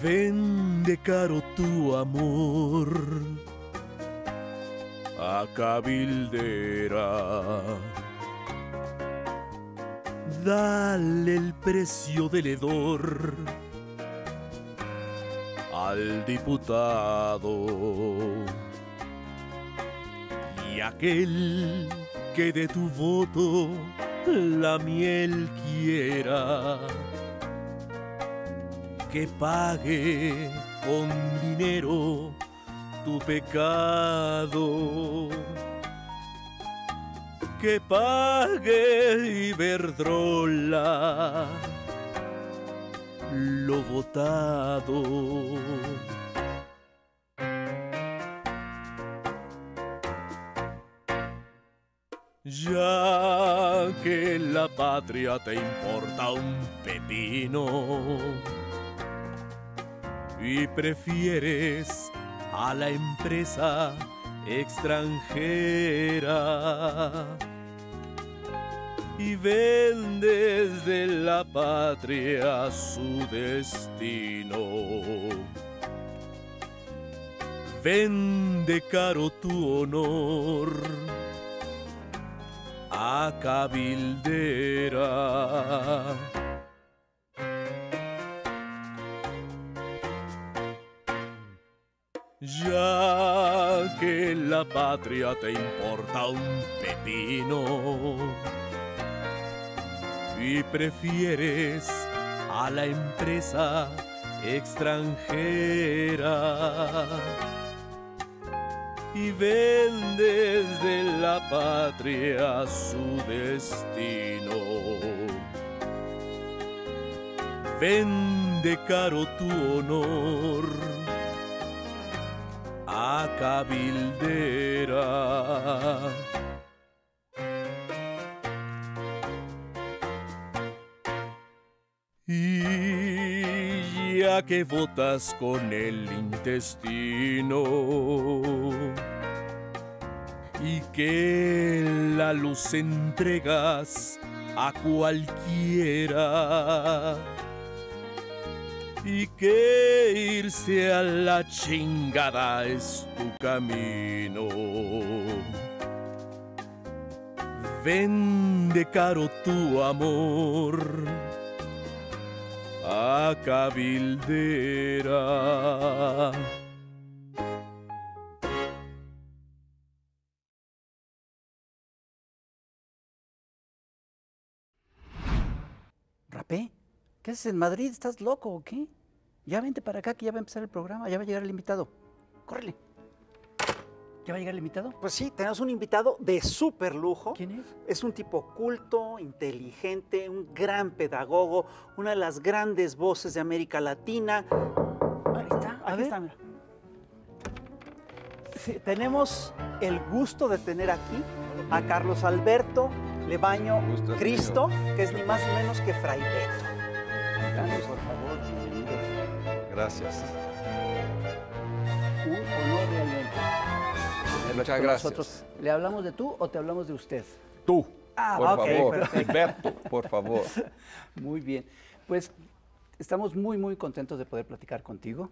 Vende caro tu amor a cabildera. Dale el precio del hedor al diputado y aquel que de tu voto la miel quiera que pague con dinero tu pecado. Que pague Iberdrola lo votado. Ya que la patria te importa un pepino y prefieres a la empresa extranjera y vendes de la patria su destino. Vende caro tu honor a cabildera. ya que la patria te importa un pepino y prefieres a la empresa extranjera y vendes de la patria su destino. Vende caro tu honor a cabildera. Y ya que votas con el intestino y que la luz entregas a cualquiera y que irse a la chingada es tu camino. Vende caro tu amor a cabildera. ¿Rapé? ¿Qué haces en Madrid? ¿Estás loco o qué? Ya vente para acá que ya va a empezar el programa, ya va a llegar el invitado. Córrele. ¿Ya va a llegar el invitado? Pues sí, tenemos un invitado de súper lujo. ¿Quién es? Es un tipo culto, inteligente, un gran pedagogo, una de las grandes voces de América Latina. Ahí está, ahí está, mira. tenemos el gusto de tener aquí a Carlos Alberto Lebaño Cristo, que es ni más ni menos que Fray por favor, Gracias. Un honor realmente. Muchas gracias. ¿Le hablamos de tú o te hablamos de usted? Tú. Ah, por favor, Alberto, por favor. Muy bien. Pues estamos muy, muy contentos de poder platicar contigo.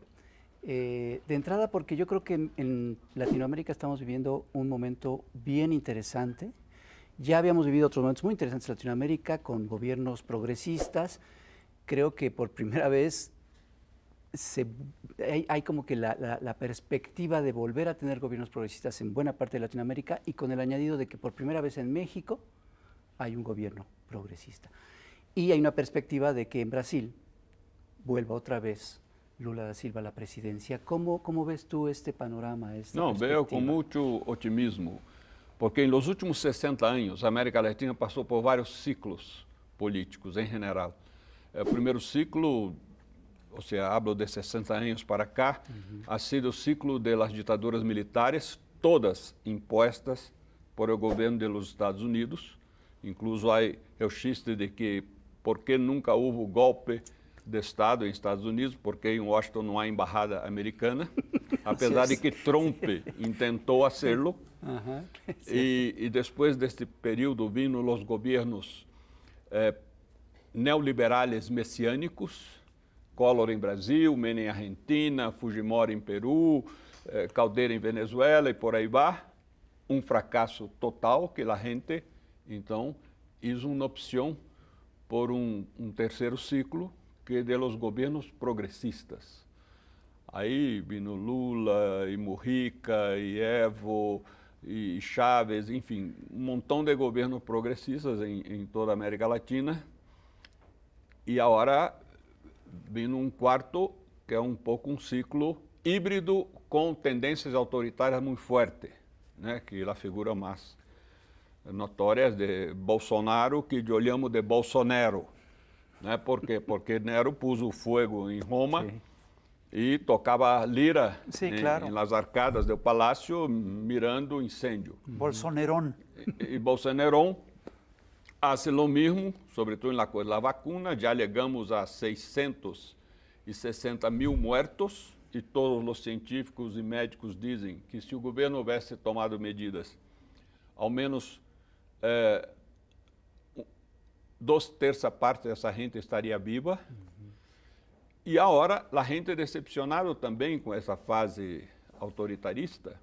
Eh, de entrada, porque yo creo que en, en, Latinoamérica estamos viviendo un momento bien interesante. Ya habíamos vivido otros momentos muy interesantes en Latinoamérica con gobiernos progresistas, creo que por primera vez hay, como que la, perspectiva de volver a tener gobiernos progresistas en buena parte de Latinoamérica y con el añadido de que por primera vez en México hay un gobierno progresista. Y hay una perspectiva de que en Brasil vuelva otra vez Lula da Silva a la presidencia. ¿Cómo, ves tú este panorama? no, veo con mucho optimismo, porque en los últimos 60 años América Latina pasó por varios ciclos políticos en general. É, o primeiro ciclo, ou seja, hablo de 60 anos para cá, uhum. ha sido o ciclo das ditaduras militares, todas impostas por o governo dos Estados Unidos. Incluso há o xiste de que por que nunca houve golpe de Estado em Estados Unidos, porque em Washington não há embarrada americana, apesar de que Trump tentou fazê-lo. e, e, depois deste período vindo os governos eh, neoliberais messiânicos, Collor em Brasil, Menem em Argentina, Fujimori em Peru, eh, Caldeira em Venezuela e por aí vai. Um fracasso total que a gente, então, fez uma opção por um, um terceiro ciclo que de los governos progressistas. Aí vino Lula e Mujica e Evo e Chávez, enfim, um montão de governos progressistas em, em toda a América Latina e agora vim num quarto que é um pouco um ciclo híbrido com tendências autoritárias muito forte, né? que a figura mais notória de Bolsonaro, que olhamos de Bolsonaro. Né? Por quê? Porque Nero pôs o fogo em Roma Sim. e tocava lira Sim, em, claro. em las arcadas do palácio, mirando incêndio. Bolsonaron. E, e Bolsonaron mesmo, sobretudo na coisa da vacuna, já chegamos a 660 mil mortos e todos os científicos e médicos dizem que se o governo houvesse tomado medidas, ao menos é, dos terça parte dessa gente estaria viva. Uhum. E agora, a gente é decepcionada também com essa fase autoritarista,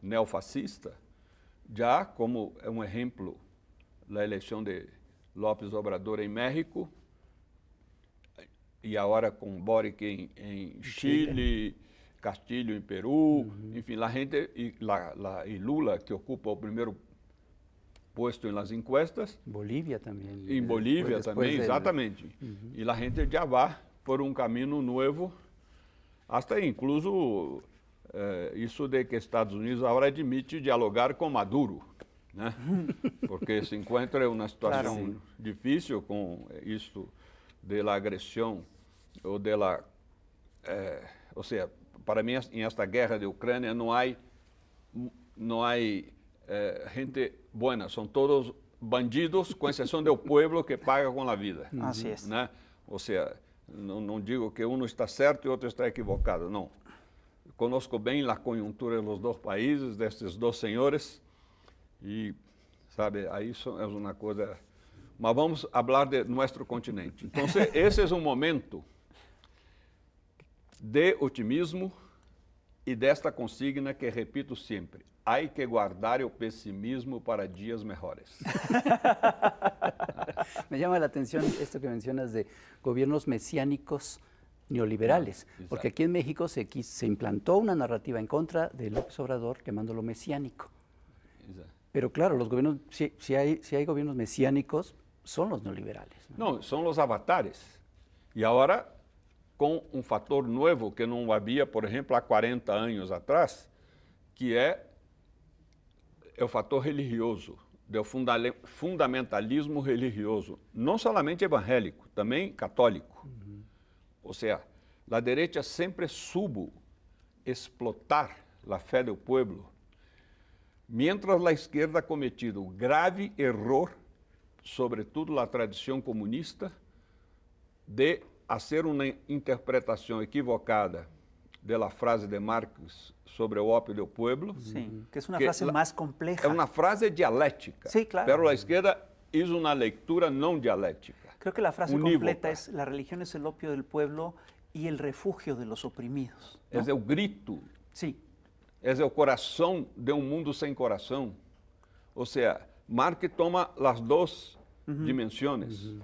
neofascista, já como é um exemplo da eleição de López Obrador em México e agora com Boric em, em Chile, Castilho em Peru, uhum. enfim, la gente e, la, la, e Lula que ocupa o primeiro posto nas encuestas. Bolívia também. Em eh, Bolívia depois, também, depois exatamente. Uhum. E a gente já vai por um caminho novo, até incluso eh, isso de que Estados Unidos agora admite dialogar com Maduro né? porque se encontra uma situação claro, difícil com isso de agressão ou dela, la, é, ou seja, para mim em esta guerra de Ucrânia não há não há é, gente boa, são todos bandidos, com exceção do povo que paga com a vida. Assim é? Ou seja, não, não, digo que um está certo e outro está equivocado, não. Conosco bem a conjuntura dos dois países, destes dois senhores, Y, e, sabe, Ahí es una cosa... coisa... Mas vamos hablar de nuestro continente. Entonces, ese es un um momento de otimismo e desta consigna que repito siempre, hay que guardar el pesimismo para días mejores. Me llama la atención esto que mencionas de gobiernos mesiánicos neoliberales, ah, porque aquí en México se, implantó una narrativa en contra de López Obrador llamándolo mesiánico. Pero claro, los gobiernos, si, si, hay, si hay gobiernos mesiánicos, son los neoliberales. ¿no? no, son los avatares. Y ahora, com um fator novo que não havia, por exemplo, há 40 anos atrás, que é, é o fator religioso, do fundamentalismo religioso, não somente evangélico, também católico. Uhum. Ou seja, a direita sempre subo explotar a fé do povo Mientras a esquerda ha cometido grave error, sobretudo na tradição comunista, de fazer uma interpretação equivocada da frase de Marx sobre o ópio do pueblo. Sim, que é uma frase mais complexa. É uma frase dialética. Sim, sí, claro. Pero a esquerda fez uma leitura não dialética. Creo que a frase unívoca. completa é: a religião é o ópio do pueblo e o refúgio de los oprimidos. É o grito. Sim. Sí. Esse é o coração de um mundo sem coração. Ou seja, Marx toma as duas uhum. dimensões. Uhum.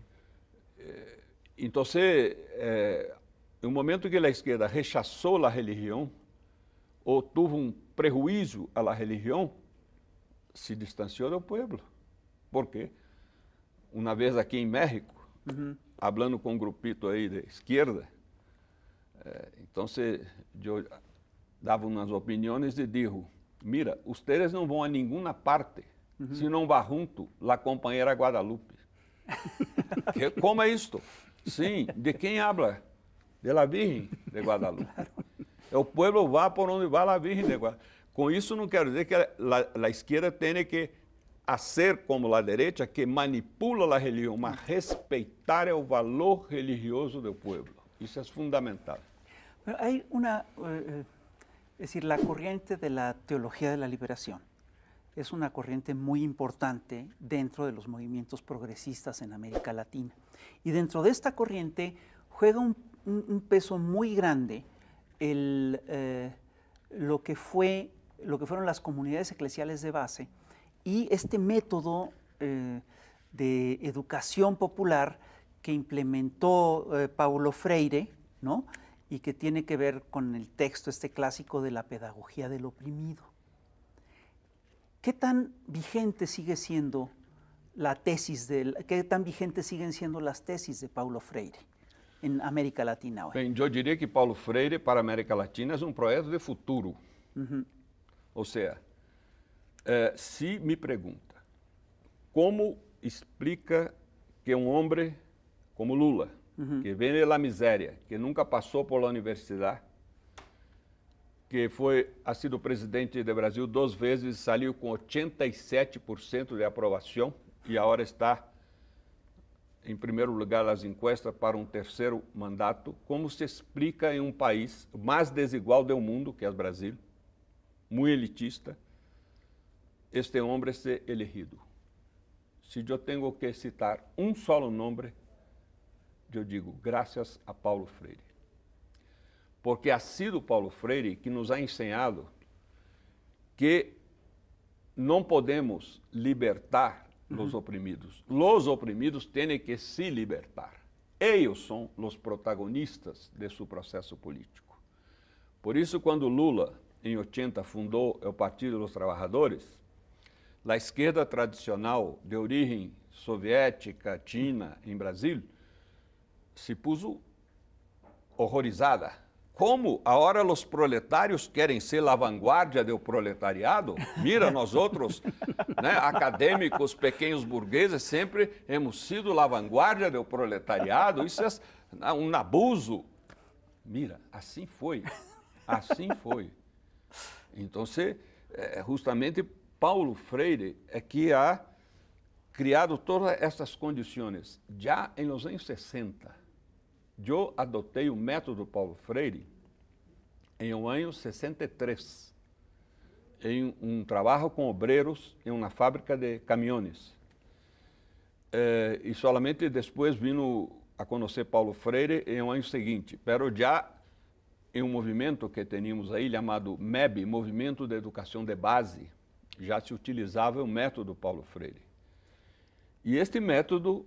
Então, eh, no eh, momento que a esquerda rechaçou a religião, ou teve um prejuízo à religião, se distanciou do povo. Por quê? Uma vez aqui em México, uhum. falando com um grupito aí da esquerda, eh, então eu dava umas opiniões e digo, mira, teres não vão a nenhuma parte uhum. se não vá junto la companheira Guadalupe. que, como é isto? Sim, de quem habla? De la Virgem de Guadalupe. É o povo vá por onde vá la Virgem de Guadalupe. Com isso não quero dizer que a, esquerda tenha que a ser como a direita que manipula a religião, mas respeitar é o valor religioso do povo. Isso é fundamental. Há uma uh, Es decir, la corriente de la teología de la liberación es una corriente muy importante dentro de los movimientos progresistas en América Latina. Y dentro de esta corriente juega un, peso muy grande eh, lo, que fue, lo que fueron las comunidades eclesiales de base y este método eh, de educación popular que implementó eh, Paulo Freire, ¿no? y que tiene que ver con el texto este clásico de la pedagogía del oprimido. ¿Qué tan vigente sigue siendo la tesis de qué tan vigentes siguen siendo las tesis de Paulo Freire en América Latina hoy? yo diría que Paulo Freire para América Latina es un proyecto de futuro. O sea, eh, si me pregunta, ¿cómo explica que un hombre como Lula uhum. que vem da miséria, que nunca passou pela universidade, que foi ha sido presidente do Brasil duas vezes, saiu com 87% de aprovação e agora está em primeiro lugar nas encuestas para um terceiro mandato. Como se explica em um país mais desigual do mundo, que é o Brasil, muito elitista, este homem ser elegido? Se eu tenho que citar um solo nome, eu digo graças a Paulo Freire. Porque ha sido Paulo Freire que nos ha ensinado que não podemos libertar uhum. os oprimidos. Os oprimidos têm que se libertar. Eles são os protagonistas de processo político. Por isso, quando Lula, em 80, fundou o Partido dos Trabalhadores, a esquerda tradicional de origem soviética, china, em Brasil, se puso horrorizada. Como, a hora os proletários querem ser a vanguarda do proletariado? Mira, nós outros, né, acadêmicos, pequenos burgueses, sempre hemos sido a vanguarda do proletariado. Isso é um abuso. Mira, assim foi. Assim foi. Então, é, justamente Paulo Freire é que há criado todas essas condições já em los anos 60 eu adotei o método Paulo Freire em um ano 63, em um trabalho com obreiros em uma fábrica de caminhões. Eh, e somente depois vim a conhecer Paulo Freire em um ano seguinte, Mas já em um movimento que tínhamos aí chamado MEB, Movimento de Educação de Base, já se utilizava o método Paulo Freire. E este método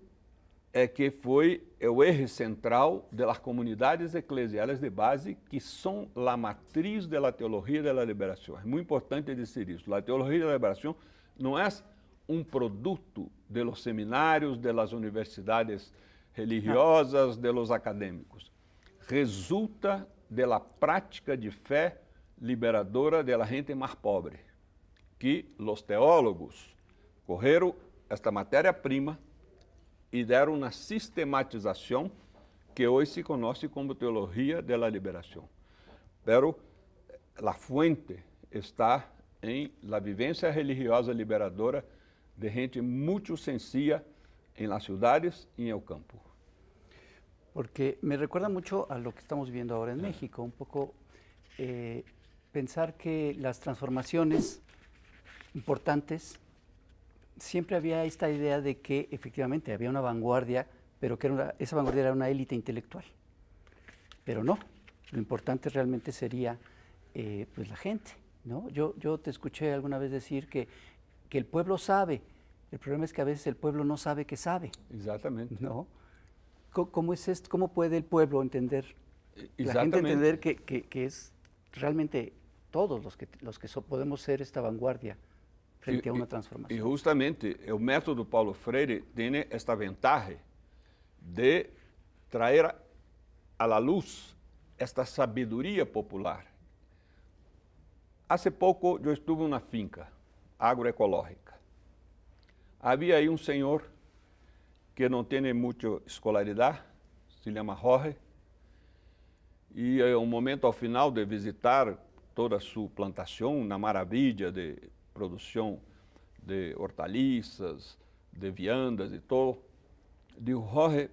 é que foi é o erro central das comunidades eclesiais de base, que são a matriz da teologia da liberação. É muito importante dizer isso. A teologia da liberação não é um produto de los seminários, de las universidades religiosas, de los acadêmicos. Resulta da prática de fé liberadora da gente mais pobre, que los teólogos correram esta matéria-prima e deram uma sistematização que hoje se conoce como Teologia de liberação, Pero a fuente está em la vivência religiosa liberadora de gente muito sencilla em las cidades e en campo. Porque me recuerda muito a lo que estamos viendo agora em sí. México, um pouco eh, pensar que as transformações importantes siempre había esta idea de que efectivamente había una vanguardia, pero que esa vanguardia era una élite intelectual. Pero no, lo importante realmente sería eh, pues la gente. ¿no? Yo, yo te escuché alguna vez decir que, que el pueblo sabe, el problema es que a veces el pueblo no sabe que sabe. Exactamente. ¿no? ¿Cómo, es esto? ¿Cómo puede el pueblo entender? La entender que, es realmente todos los que, los podemos ser esta vanguardia frente e, a uma transformação. E justamente é o método Paulo Freire tem esta vantagem de trazer à luz esta sabedoria popular. Há pouco eu estive numa finca agroecológica. Havia aí um senhor que não tem muita escolaridade, se chama Jorge, e um momento ao final de visitar toda a sua plantação, na maravilha de produção de hortalizas, de viandas e todo. Dijo, Jorge,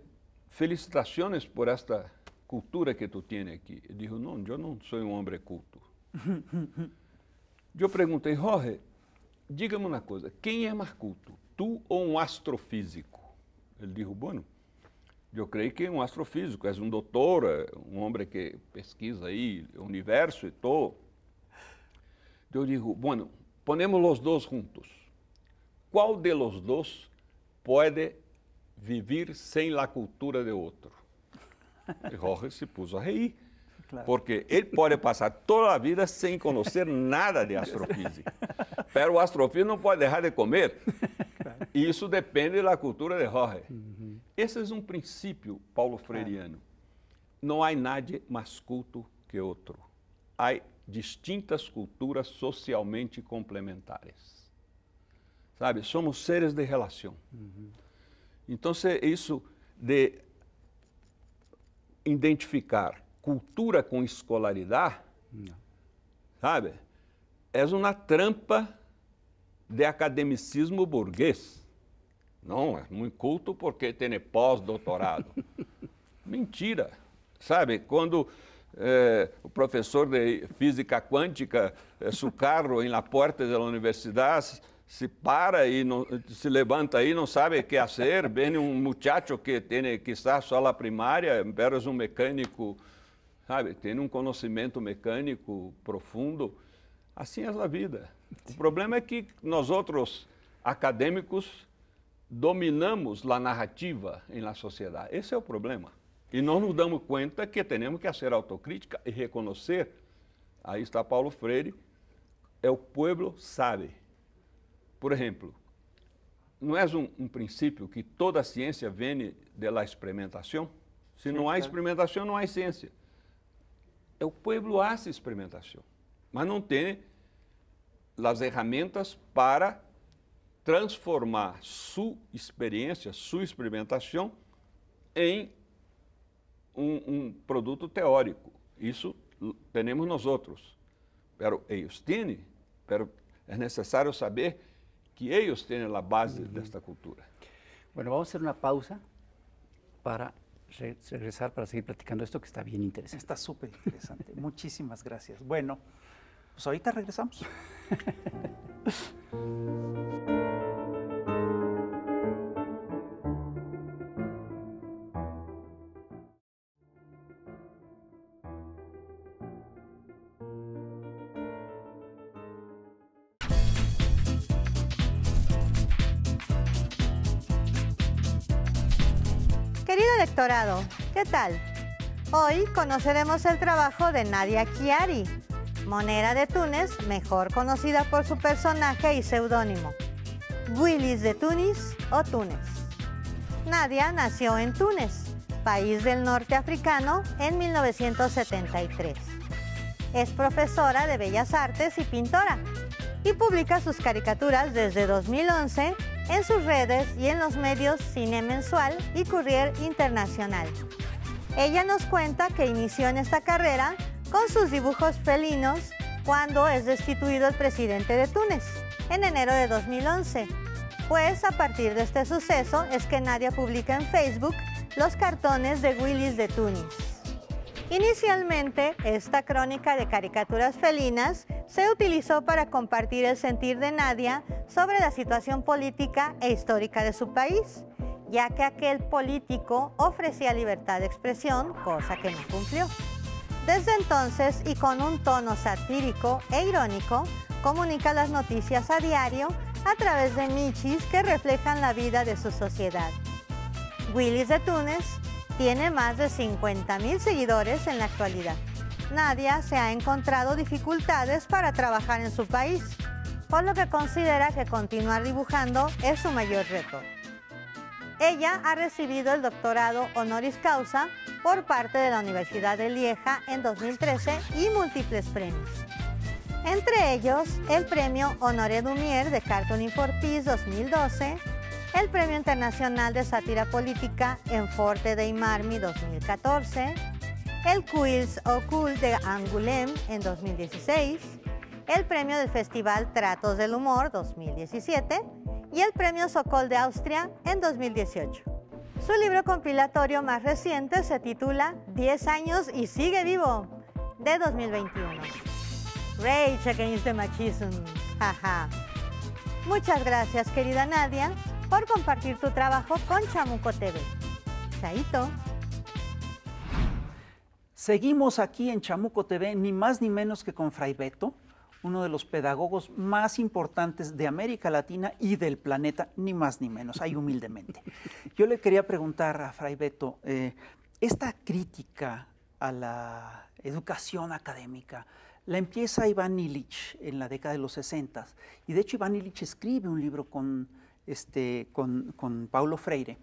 felicitações por esta cultura que tu tens aqui. Ele disse, não, eu não sou um homem culto. eu perguntei, Jorge, me uma coisa, quem é mais culto, tu ou um astrofísico? Ele disse, bueno, eu creio que é um astrofísico, é um doutor, um homem que pesquisa aí o universo e todo. Eu digo, bueno, Ponemos os dois juntos. Qual de los dois pode viver sem a cultura de outro? E Jorge se pôs a rir. Claro. Porque ele pode passar toda a vida sem conhecer nada de astrofísica. Pero o astrofísico não pode deixar de comer. Claro. Isso depende da cultura de Jorge. Uhum. Esse é um princípio paulo freireano. Claro. Ah. Não há nadie mais culto que outro. Há distintas culturas socialmente complementares. Sabe? Somos seres de relação. Uhum. Então, isso de identificar cultura com escolaridade, Não. sabe? É uma trampa de academicismo burguês. Não, é muito culto porque tem pós-doutorado. Mentira. Sabe, quando é, o professor de física quântica, é, Sucarro, em La Porta da Universidade, se para e não, se levanta e não sabe o que fazer. Vem um muchacho que tem que está só na primária, apenas é um mecânico, sabe? Tem um conhecimento mecânico profundo. Assim é a vida. O problema é que nós outros acadêmicos dominamos a narrativa na sociedade. Esse é o problema. E nós nos damos conta que temos que ser autocrítica e reconhecer, aí está Paulo Freire, é o povo sabe. Por exemplo, não é um, um, princípio que toda a ciência vem de experimentação? Se Sim, não há experimentação, não há ciência. É o povo hace experimentação, mas não tem as ferramentas para transformar sua experiência, sua experimentação, em un producto teórico. eso tenemos nosotros, Pero ellos tienen, pero es necesario saber que ellos tienen la base de esta cultura. Bueno, vamos a hacer una pausa para regresar, para seguir platicando esto que está bien interesante. Está súper interesante. Muchísimas gracias. Bueno, pues ahorita regresamos. ¿Qué tal? Hoy conoceremos el trabajo de Nadia Chiari, monera de Túnez, mejor conocida por su personaje y seudónimo, Willis de Túnez o Túnez. Nadia nació en Túnez, país del norte africano, en 1973. Es profesora de Bellas Artes y pintora y publica sus caricaturas desde 2011 en sus redes y en los medios Cine Mensual y Courier Internacional. Ella nos cuenta que inició en esta carrera con sus dibujos felinos cuando es destituido el presidente de Túnez, en enero de 2011. Pues a partir de este suceso es que Nadia publica en Facebook los cartones de Willis de Túnez. Inicialmente, esta crónica de caricaturas felinas se utilizó para compartir el sentir de Nadia sobre la situación política e histórica de su país, ya que aquel político ofrecía libertad de expresión, cosa que no cumplió. Desde entonces, y con un tono satírico e irónico, comunica las noticias a diario a través de nichis que reflejan la vida de su sociedad. Willis de Túnez tiene más de 50.000 seguidores en la actualidad. Nadia se ha encontrado dificultades para trabajar en su país, por lo que considera que continuar dibujando es su mayor reto. Ella ha recibido el doctorado honoris causa por parte de la Universidad de Lieja en 2013 y múltiples premios. Entre ellos, el premio Honoré Dumier de Cartoon Infortis 2012, el Premio Internacional de Sátira Política en Forte de Imarmi 2014, el Quills Ocult de Angoulême en 2016, el Premio del Festival Tratos del Humor 2017 y el Premio Sokol de Austria en 2018. Su libro compilatorio más reciente se titula 10 años y sigue vivo, de 2021. Rage Against the machismo. Jaja. Muchas gracias, querida Nadia, por compartir tu trabajo con Chamuco TV. Chaito. Seguimos aquí en Chamuco TV, ni más ni menos que con Fray Beto, uno de los pedagogos más importantes de América Latina y del planeta, ni más ni menos, ahí humildemente. Yo le quería preguntar a Fray Beto, eh, esta crítica a la educación académica la empieza Iván Illich en la década de los 60 y de hecho Iván Illich escribe un libro con este, con, con Paulo Freire.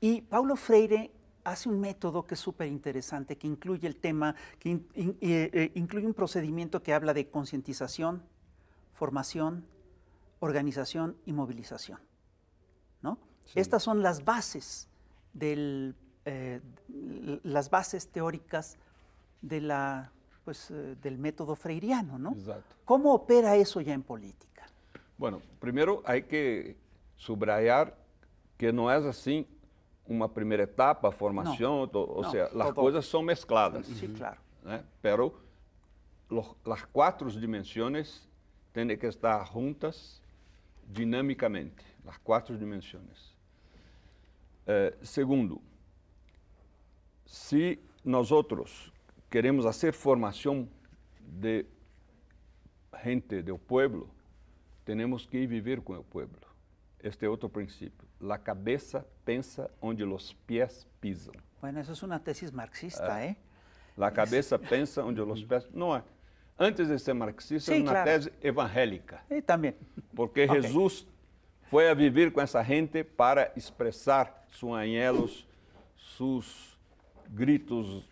Y Paulo Freire hace un método que es súper interesante, que incluye el tema, que eh, eh, incluye un procedimiento que habla de concientización, formación, organización y movilización. ¿no? Estas son las bases, del, eh, las bases teóricas de la, pues, del método freiriano. ¿no? ¿Cómo opera eso ya en política? Bueno, primero hay que subrayar que não é assim uma primeira etapa, formação, não, ou não, seja, as coisas são mezcladas. Sim, uhum. claro. Né? Pero as quatro dimensões têm que estar juntas dinamicamente, as quatro dimensões. Eh, segundo, se nós queremos fazer formação de gente do povo, temos que viver com o povo este é outro princípio: La cabeça pensa onde os pés pisam. Bueno, essa é uma tesis marxista, ah, ¿eh? La cabeça es... onde os pés pies... No Antes de ser marxista, sí, uma tese claro. evangélica. E também. Porque okay. foi a viver com essa gente para expressar seus anhelos, seus gritos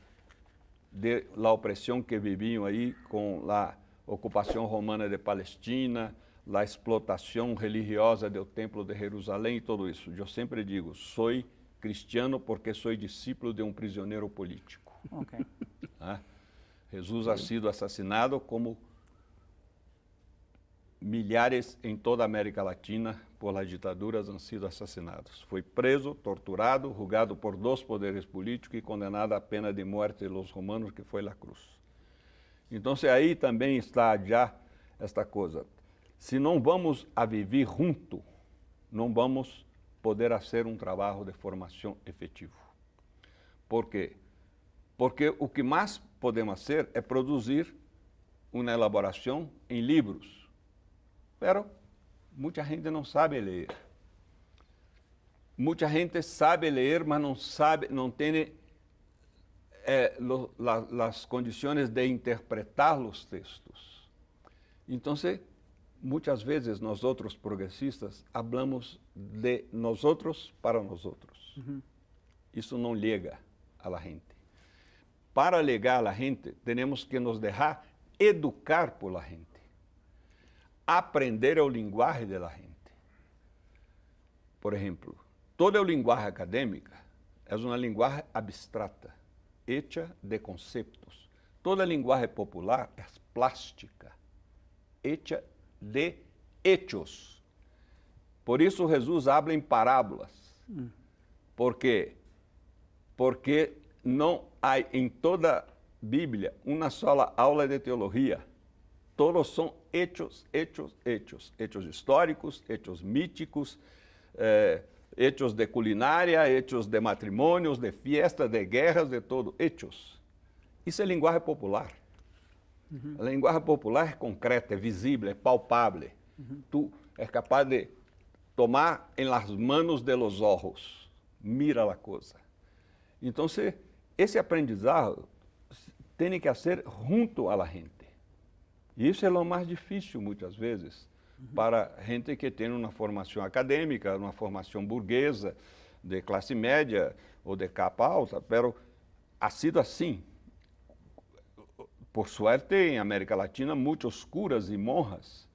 de la opressão que viviam aí com a ocupação romana de Palestina, a explotação religiosa do Templo de Jerusalém e tudo isso. Eu sempre digo, sou cristiano porque sou discípulo de um prisioneiro político. Okay. Ah, Jesus ha sido assassinado como milhares em toda a América Latina por as ditaduras han sido assassinados. Foi preso, torturado, julgado por dois poderes políticos e condenado à pena de morte pelos romanos, que foi la cruz. Então, aí também está já esta coisa se não vamos a viver junto, não vamos poder fazer um trabalho de formação efetivo. Por quê? Porque o que mais podemos fazer é produzir uma elaboração em livros. Pero muita gente não sabe ler. Muita gente sabe ler, mas não sabe, não tem eh, lo, la, as condições de interpretar os textos. Então, muitas vezes nós outros progressistas falamos de nós outros para nós outros. Uhum. Isso não liga a la gente. Para ligar a gente, temos que nos deixar educar por la gente, aprender o linguagem de la gente. Por exemplo, toda a linguagem acadêmica é uma linguagem abstrata, hecha de conceitos. Toda a linguagem popular é plástica, hecha de hechos. Por isso Jesus habla em parábolas. Hum. Por quê? Porque não há em toda a Bíblia uma só aula de teologia. Todos são hechos, hechos, hechos. Hechos históricos, hechos míticos, eh, hechos de culinária, hechos de matrimônios, de fiestas, de guerras, de todo. Hechos. Isso é linguagem popular. Uhum. A linguagem popular é concreta, é visível, é palpável. Uhum. Tu és capaz de tomar em las manos de los ojos. Mira la coisa. Então, se, esse aprendizado tem que ser junto a la gente. E isso é o mais difícil, muitas vezes, uhum. para gente que tem uma formação acadêmica, uma formação burguesa, de classe média ou de capa alta, mas ha sido assim por suerte, em América Latina, muitos curas e monjas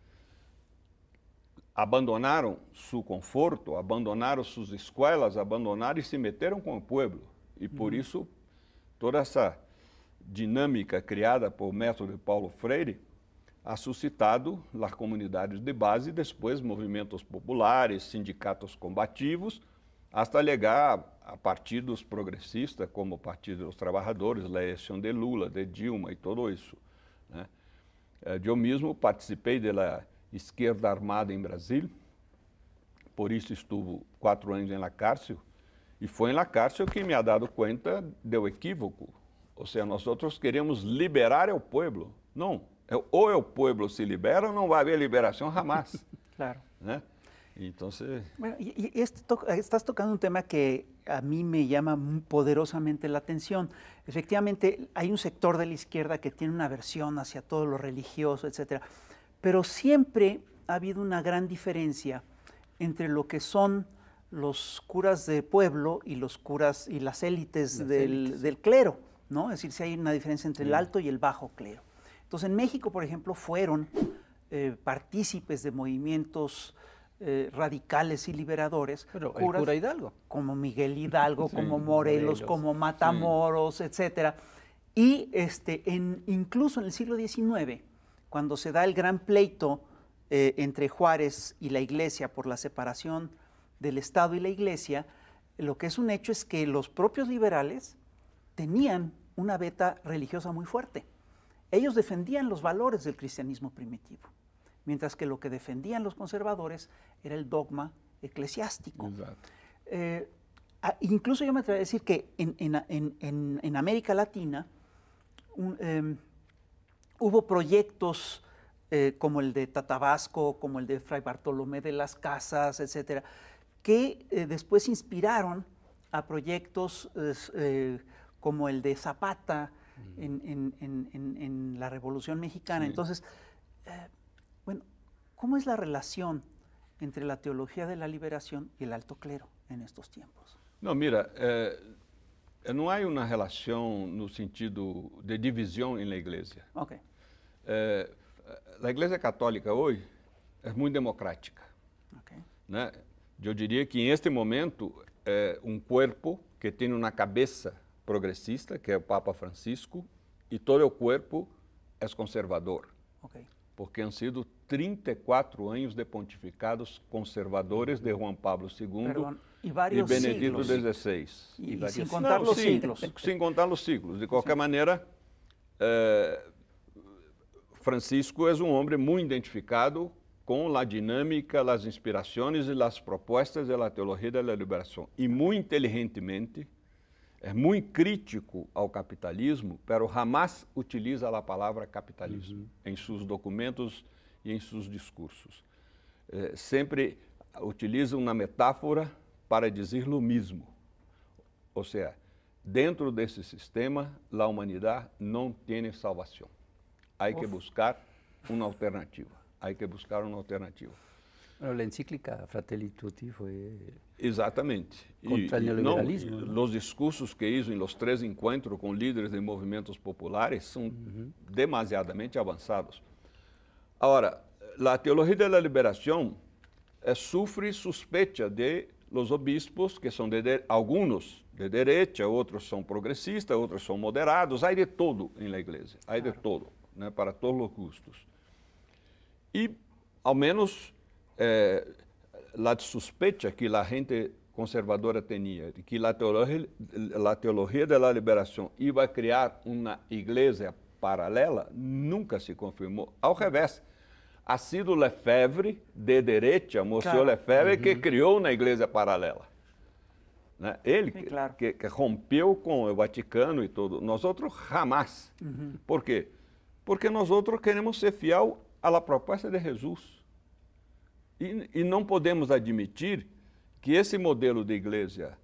abandonaram seu conforto, abandonaram suas escolas, abandonaram e se meteram com o povo. E por uhum. isso, toda essa dinâmica criada por método de Paulo Freire ha suscitado as comunidades de base, depois movimentos populares, sindicatos combativos, hasta alegar a partidos progressistas, como o Partido dos Trabalhadores, a eleição de Lula, de Dilma e tudo isso. Né? Eh, eu mesmo participei da esquerda armada em Brasil, por isso estive quatro anos em la cárcel, e foi em la cárcel que me ha dado conta do equívoco. Ou seja, nós outros queremos liberar é o povo. Não, é, ou é o povo se libera ou não vai haver liberação jamais. claro. Né? Entonces... Bueno, y, estás tocando un tema que a mí me llama poderosamente la atención. Efectivamente, hay un sector de la izquierda que tiene una aversión hacia todo lo religioso, etc. Pero siempre ha habido una gran diferencia entre lo que son los curas de pueblo y los curas y las élites, del, clero, ¿no? Es decir, si hay una diferencia entre el alto y el bajo clero. Entonces, en México, por ejemplo, fueron eh, partícipes de movimientos eh, radicales y liberadores. Hidalgo. Como Miguel Hidalgo, como Morelos, como Matamoros, etc. Y este, incluso en el siglo XIX, cuando se da el gran pleito eh, entre Juárez y la Iglesia por la separación del Estado y la Iglesia, lo que es un hecho es que los propios liberales tenían una beta religiosa muy fuerte. Ellos defendían los valores del cristianismo primitivo mientras que lo que defendían los conservadores era el dogma eclesiástico. Eh, incluso yo me atrevo a decir que en, América Latina em, hubo proyectos eh, como el de Tatabasco, como el de Fray Bartolomé de las Casas, etcétera, que eh, después inspiraron a proyectos como el de Zapata en, la Revolución Mexicana. Entonces, Bueno, ¿cómo es la relación entre la teología de la liberación y el alto clero en estos tiempos? Não, mira, eh, eh não há uma relação no sentido de divisão na igreja. Ok. Eh, a igreja católica hoje é muito democrática. Ok. Né? Eu diria que, neste momento, é eh, um corpo que tem uma cabeça progressista, que é o Papa Francisco, e todo o corpo é conservador. Ok porque han sido 34 anos de pontificados conservadores de Juan Pablo II Perdón, e, Benedito XVI. E, e, e sem contar os siglos. Sem contar os siglos. De qualquer sim. maneira, eh, Francisco é um homem muito identificado com a dinâmica, as inspirações e as propostas da teologia da liberação. E muito inteligentemente, é muito crítico ao capitalismo, pero Hamas utiliza a palavra capitalismo uhum. em seus documentos e em seus discursos. É, sempre utilizam uma metáfora para dizer o mesmo. Ou seja, dentro desse sistema, a humanidade não tem salvação. Há que buscar uma alternativa. Há que buscar uma alternativa. A encíclica Fratelli Tutti foi Exatamente. Contra o neoliberalismo. Né? Os discursos que hizo em los três encontros com líderes de movimentos populares são demasiadamente avançados. Agora, a teologia da liberação eh, sofre suspeita de los obispos, que são de, de, alguns de direita, outros são progressistas, outros são moderados, há de todo em la igreja, há claro. de todo, né, para todos os custos. E, ao menos, eh, é, a suspeita que a gente conservadora tinha, que a teologia, teologia da liberação ia criar uma igreja paralela, nunca se confirmou. Ao revés, ha sido Lefebvre, de direita, Monsieur Lefebvre, uhum. que criou uma igreja paralela. Né? Ele claro. que, que, rompeu com o Vaticano e tudo. Nós outros, jamais. Uhum. Por quê? Porque nós outros queremos ser fiel à proposta de Jesus. E, e não podemos admitir que esse modelo de igreja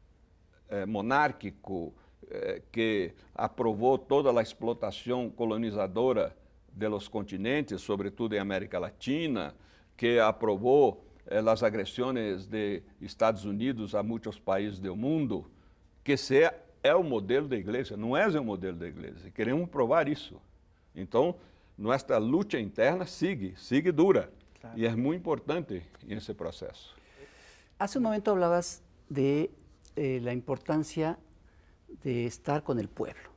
é, monárquico, é, que aprovou toda a explotação colonizadora dos continentes, sobretudo em América Latina, que aprovou eh, as agressões de Estados Unidos a muitos países do mundo, que se é o modelo da igreja, não é o modelo da igreja. Queremos provar isso. Então, nossa luta interna sigue, sigue dura. Y es muy importante en ese proceso. Hace un momento hablabas de eh, la importancia de estar con el pueblo.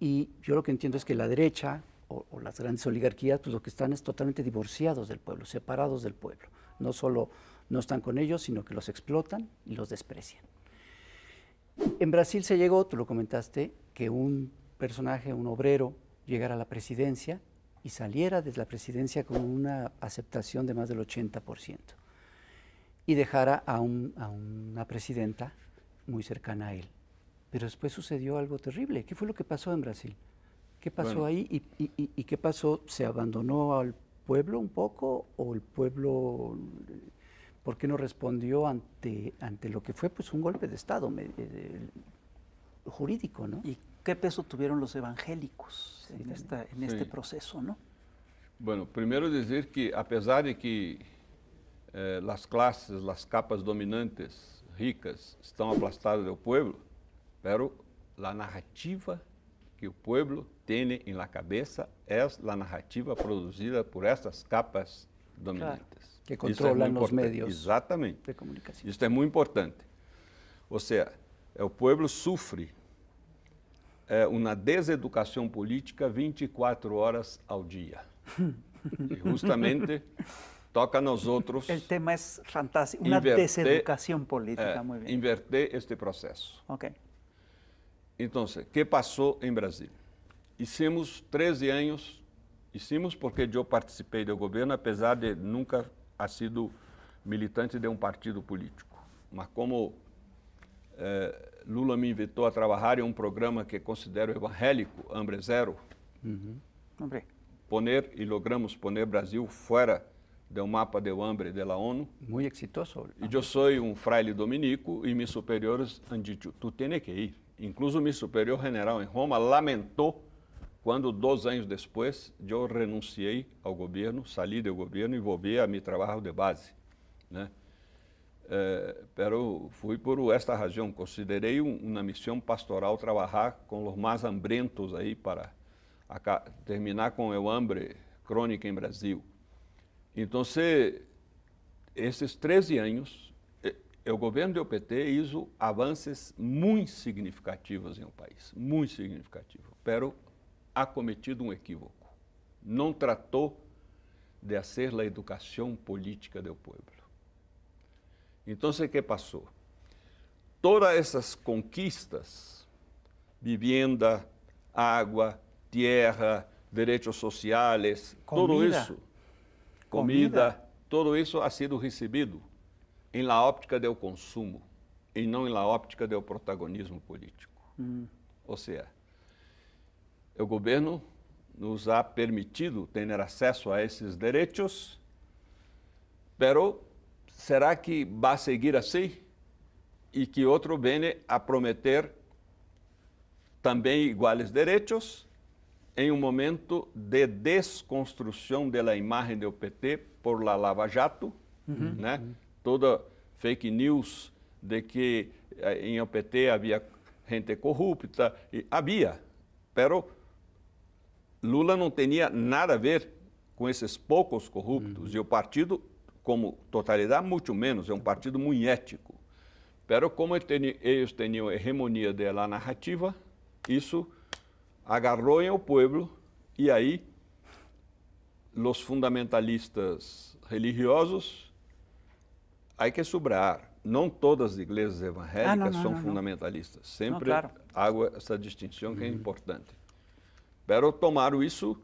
Y yo lo que entiendo es que la derecha o, o las grandes oligarquías, pues lo que están es totalmente divorciados del pueblo, separados del pueblo. No solo no están con ellos, sino que los explotan y los desprecian. En Brasil se llegó, tú lo comentaste, que un personaje, un obrero, llegara a la presidencia y saliera de la presidencia con una aceptación de más del 80% y dejara a, una presidenta muy cercana a él. Pero después sucedió algo terrible. ¿Qué fue lo que pasó en Brasil? ¿Qué pasó ahí y, qué pasó? ¿Se abandonó al pueblo un poco o el pueblo, por qué no respondió ante, ante lo que fue pues, un golpe de Estado eh, jurídico? ¿no? ¿Qué peso tuvieron los evangélicos en, esta, en este proceso, no? Bueno, primeiro dizer que, apesar de que eh, as classes, as capas dominantes ricas estão aplastadas do povo, pero a narrativa que o povo tem em la cabeça é a narrativa produzida por essas capas dominantes. Claro, que controlam é os medios Exatamente. de comunicação. Isso é muito importante. Ou seja, o povo sofre é, uma deseducação política 24 horas ao dia. e justamente toca a nós outros. O tema é fantástico, uma inverter, deseducação política, é, muito bem. Inverter este processo. Ok. Então, o que passou em Brasília? Hicimos 13 anos, hicimos porque eu participei do governo, apesar de nunca ter sido militante de um partido político. Mas como eh, Lula me invitou a trabalhar em um programa que considero evangélico, Hambre Zero. Uhum. Poner e logramos poner Brasil fora do mapa de hambre da ONU. Muito exitoso. E eu sou um fraile dominico e meus superiores han dicho, tu tienes que ir. Incluso meu superior general em Roma lamentou quando, dois anos depois, eu renunciei ao governo, saí do governo e voltei a meu trabalho de base. Né? eh, pero fui por esta razão, considerei uma missão pastoral trabalhar com os mais hambrentos aí para terminar com o hambre crônica em Brasil. Então, esses 13 anos, o governo do PT fez avanços muito significativos em um país, muito significativo, pero ha cometido um equívoco. Não tratou de fazer a educação política do povo. Então, o que passou? Todas essas conquistas, vivienda, água, terra, direitos sociais, tudo isso, comida, comida, tudo isso ha sido recebido em la óptica do consumo e não em la óptica do protagonismo político. Hum. Ou seja, o governo nos ha permitido ter acesso a esses direitos, pero será que vai seguir assim? E que outro vem a prometer também iguais direitos em um momento de desconstrução da imagem do PT por la Lava Jato, uhum. né? Toda fake news de que eh, em o PT havia gente corrupta, e havia, pero Lula não tinha nada a ver com esses poucos corruptos uhum. e o partido como totalidade, muito menos, é um partido muito ético. Pero como eles tinham hegemonia da narrativa, isso agarrou em o povo e aí os fundamentalistas religiosos, há que sobrar. Não todas as igrejas evangélicas ah, não, não, são não, fundamentalistas. Sempre claro. há essa distinção que é uhum. é importante. Pero tomaram isso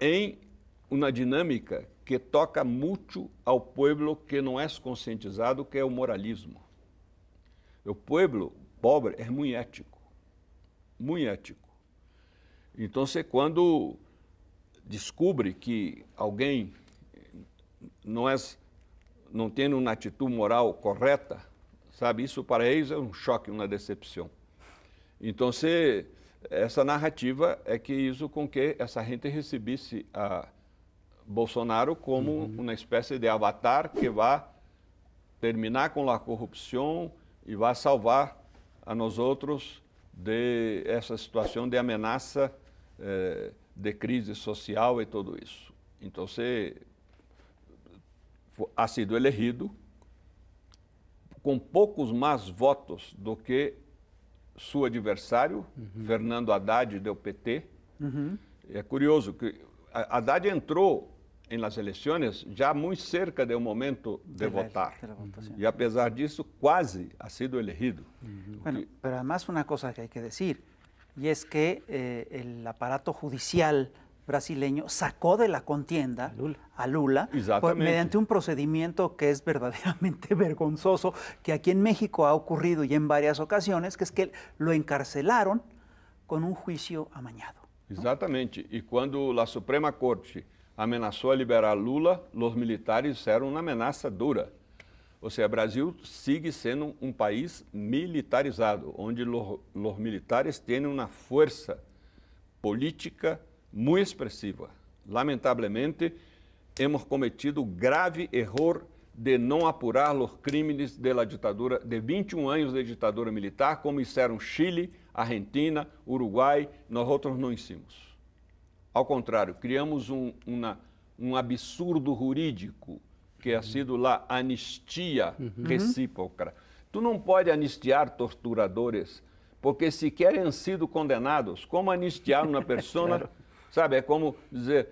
em uma dinâmica que toca muito ao povo que não é conscientizado, que é o moralismo. O povo pobre é muito ético, muito ético. Então, você quando descobre que alguém não é não tendo uma atitude moral correta, sabe, isso para eles é um choque, uma decepção. Então, se essa narrativa é que isso com que essa gente recebesse a Bolsonaro como uhum. uma espécie de avatar que vai terminar com a corrupção e vai salvar a nós outros de essa situação de ameaça eh, de crise social e tudo isso. Então, você ha sido elegido com poucos mais votos do que seu adversário, uhum. Fernando Haddad, do PT. Uhum. É curioso que Haddad entrou en las elecciones, ya muy cerca del momento de, votar. Y a pesar de eso, casi ha sido elegido. Bueno, pero además una cosa que hay que decir, y es que eh, el aparato judicial brasileño sacó de la contienda a Lula mediante un procedimiento que es verdaderamente vergonzoso, que aquí en México ha ocurrido y en varias ocasiones, que es que lo encarcelaron con un juicio amañado. Exactamente. Y cuando la Suprema Corte ameaçou a liberar Lula, os militares disseram uma ameaça dura. Ou seja, o Brasil sigue sendo um país militarizado, onde os militares têm uma força política muito expressiva. Lamentavelmente, hemos cometido o grave erro de não apurar os crimes da ditadura, de 21 anos de ditadura militar, como fizeram Chile, Argentina, Uruguai, nós outros não hicimos. Ao contrário, criamos um, uma, um absurdo jurídico, que é sido lá anistia uhum. recíproca. Tu não pode anistiar torturadores, porque sequer han sido condenados. Como anistiar uma pessoa, claro. sabe? É como dizer,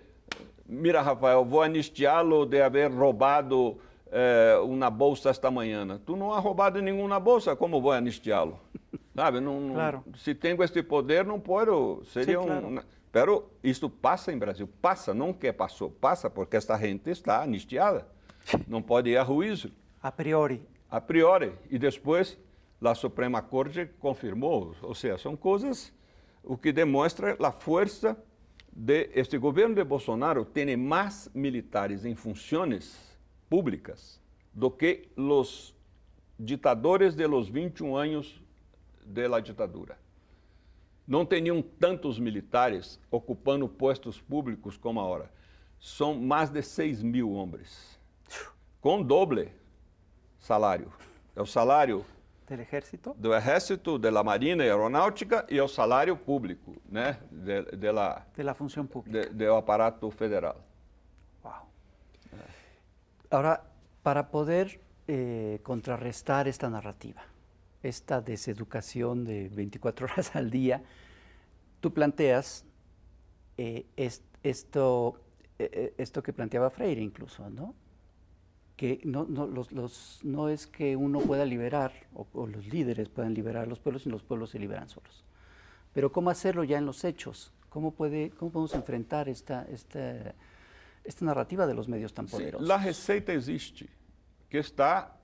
mira, Rafael, vou anistiá-lo de haver roubado é, uma bolsa esta manhã. Tu não há roubado nenhum na bolsa, como vou anistiá-lo? Sabe? Não, não, claro. Se tenho este poder, não posso. Seria Sim, claro. um... Pero isto passa em Brasil, passa, não que passou, passa porque esta gente está anistiada, não pode ir a juízo. A priori. A priori. E depois, a Suprema Corte confirmou, ou seja, são coisas o que demonstra a força de este governo de Bolsonaro tem mais militares em funções públicas do que os ditadores de los 21 anos da ditadura. Não tinham tantos militares ocupando postos públicos como agora. São mais de 6 mil homens, com doble salário. É o salário do exército, do exército, da marinha e aeronáutica e é o salário público, né, de, de la, de la função pública, do aparato federal. Uau. É. Agora, para poder eh, contrarrestar esta narrativa, esta deseducación de 24 horas al día, tú planteas eh, esto, e-, e-, esto que planteaba Freire incluso, ¿no? que no, no, los, los, no es que uno pueda liberar o, los líderes puedan liberar a los pueblos, sino los pueblos se liberan solos. Pero ¿cómo hacerlo ya en los hechos? ¿Cómo, puede, cómo podemos enfrentar esta, esta, esta narrativa de los medios tan poderosos? la receta existe, que está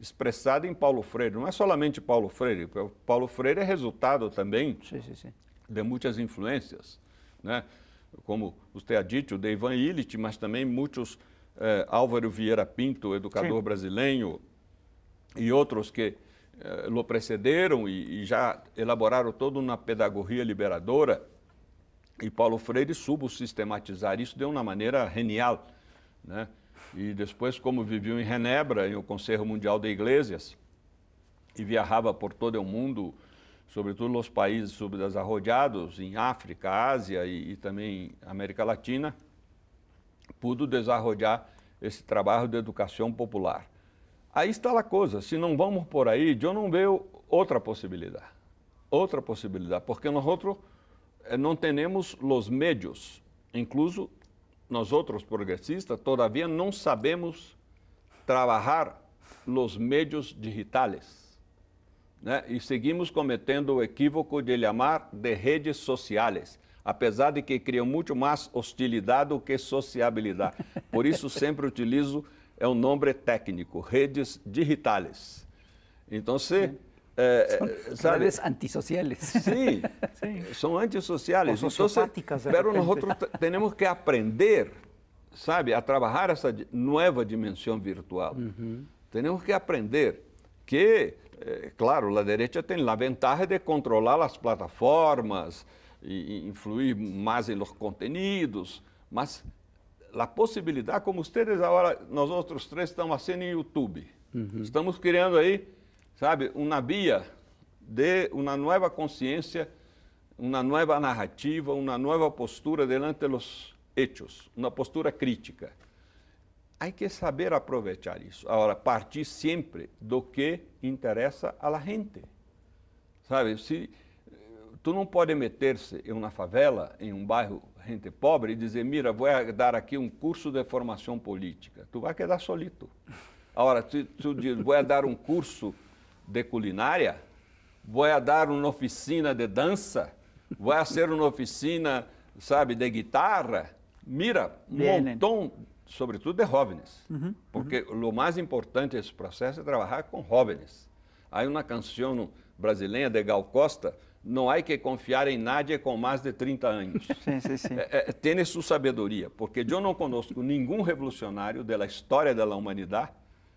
expressada em Paulo Freire. Não é solamente Paulo Freire. Paulo Freire é resultado também sim, sim, sim. de muitas influências, né? como os ha dito, de Ivan Illich, mas também muitos, eh, Álvaro Vieira Pinto, educador brasileiro, e outros que eh, lo precederam e, e já elaboraram toda uma pedagogia liberadora. E Paulo Freire subo sistematizar isso de uma maneira genial, né? E depois, como viviu em Genebra, em o Conselho Mundial de Igrejas, e viajava por todo o mundo, sobretudo nos países subdesarrollados, em África, Ásia e, e também América Latina, pudo desarrollar esse trabalho de educação popular. Aí está a coisa, se não vamos por aí, eu não vejo outra possibilidade. Outra possibilidade, porque nós outros eh, não temos os meios, incluso nós outros progressistas, todavia não sabemos trabalhar os meios digitais. Né? E seguimos cometendo o equívoco de chamar de redes sociais, apesar de que criam muito mais hostilidade do que sociabilidade. Por isso, sempre utilizo é um nome técnico, redes digitais. Então, se... Sim são redes antissociales. Sí, sí, son antisociales. Entonces, Mas nós temos que aprender, ¿sabe?, a trabalhar essa nova dimensão virtual. Uhum. temos que aprender que, eh, claro, a derecha tem a vantagem de controlar as plataformas e, influir mais em los contenidos, mas a possibilidade, como vocês agora, nós outros três estamos fazendo em YouTube, uhum. estamos criando aí sabe, uma via de uma nova consciência, uma nova narrativa, uma nova postura diante dos hechos, uma postura crítica. Há que saber aproveitar isso. Agora, partir sempre do que interessa a la gente. Sabe, se tu não pode meter-se em uma favela, em um bairro gente pobre e dizer, mira, vou dar aqui um curso de formação política. Tu vai quedar solito. Agora, se tu diz, vou dar um curso de culinária, vai dar uma oficina de dança, vai ser uma oficina, sabe, de guitarra. Mira, um Bien. Né? montão, sobretudo de jovens, uhum, uhum, porque uhum. o mais importante desse processo é trabalhar com jovens. Aí uma canção brasileira de Gal Costa, não há que confiar em nadie com mais de 30 anos. Sim, sim, sim. É, é sua sabedoria, porque eu não conosco nenhum revolucionário da história da humanidade,